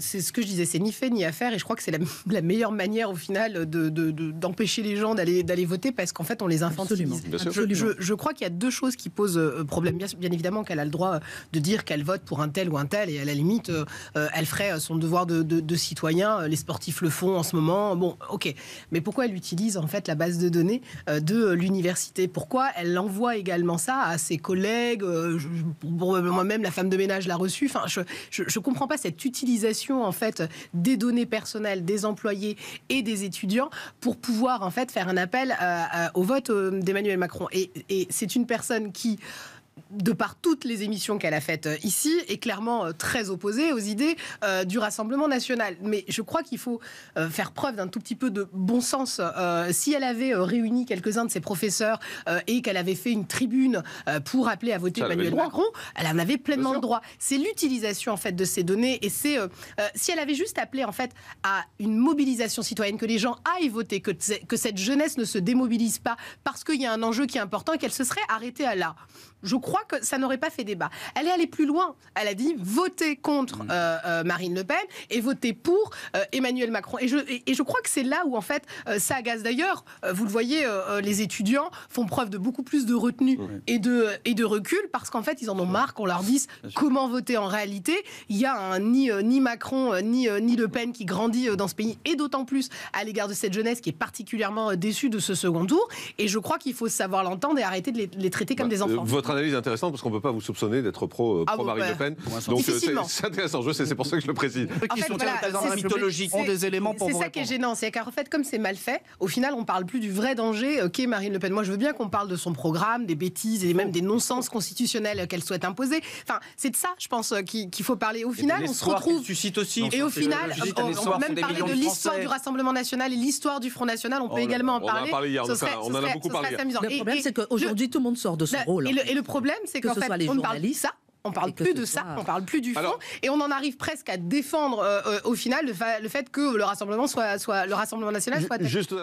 C'est ce que je disais, c'est ni fait ni à faire, et je crois que c'est la, meilleure manière au final d'empêcher de, les gens d'aller voter parce qu'en fait on les infantilise. Je, crois qu'il y a deux choses qui posent euh, problème. Bien, bien évidemment qu'elle a le droit de dire qu'elle vote pour un tel ou un tel, et à la limite euh, euh, elle ferait son devoir de, citoyen. Les sportifs le font en ce moment. Bon, ok. Mais pourquoi elle utilise en fait la base de données de l'université Pourquoi elle envoie également ça à ses collègues moi même la femme de ménage l'a reçu je, ne comprends pas cette utilisation en fait des données personnelles des employés et des étudiants pour pouvoir en fait faire un appel euh, au vote euh, d'Emmanuel Macron. et c'est une personne qui de par toutes les émissions qu'elle a faites euh, ici, est clairement euh, très opposée aux idées euh, du Rassemblement national. Mais je crois qu'il faut faire preuve d'un tout petit peu de bon sens. si elle avait réuni quelques-uns de ses professeurs et qu'elle avait fait une tribune pour appeler à voter Emmanuel Macron, elle en avait pleinement le droit. C'est l'utilisation en fait de ces données et c'est si elle avait juste appelé en fait à une mobilisation citoyenne, que les gens aillent voter, que, que cette jeunesse ne se démobilise pas parce qu'il y a un enjeu qui est important, qu'elle se serait arrêtée à là. Je crois que ça n'aurait pas fait débat. Elle est allée plus loin. Elle a dit voter contre mm. euh, euh, Marine Le Pen et voter pour euh, Emmanuel Macron. Et je, et, je crois que c'est là où, en fait, ça agace d'ailleurs. vous le voyez, les étudiants font preuve de beaucoup plus de retenue et, de, et de recul parce qu'en fait, ils en ont marre qu'on leur dise comment voter en réalité. Il y a un, ni, ni Macron, ni, ni Le Pen qui grandit dans ce pays et d'autant plus à l'égard de cette jeunesse qui est particulièrement déçue de ce second tour. Et je crois qu'il faut savoir l'entendre et arrêter de les, traiter comme bah, des enfants. votre analyse intéressant parce qu'on ne peut pas vous soupçonner d'être pro, euh, ah, pro Marine bah, Le Pen. Donc euh, c'est intéressant, je sais, c'est pour ça que je le précise. qui sont ont des éléments pour C'est ça qui est gênant, c'est qu'en fait, comme c'est mal fait, au final, on parle plus du vrai danger euh, qu'est Marine Le Pen. Moi, je veux bien qu'on parle de son programme, des bêtises et même des non-sens constitutionnels qu'elle souhaite imposer. Enfin, c'est de ça, je pense, qu'il faut parler. Au final, on se retrouve. Suscite aussi. Et au final, on va même parler de l'histoire du Rassemblement national et l'histoire du Front national. On peut oh également en parler. On en a beaucoup parlé. Le problème, c'est qu'aujourd'hui, tout le monde sort de son bah, rôle. Et le problème problème, c'est qu'en fait, on ne parle ça on parle plus de ça, on parle plus du fond, et on en arrive presque à défendre euh, euh, au final le, fait que le rassemblement soit, soit le rassemblement national soit. Juste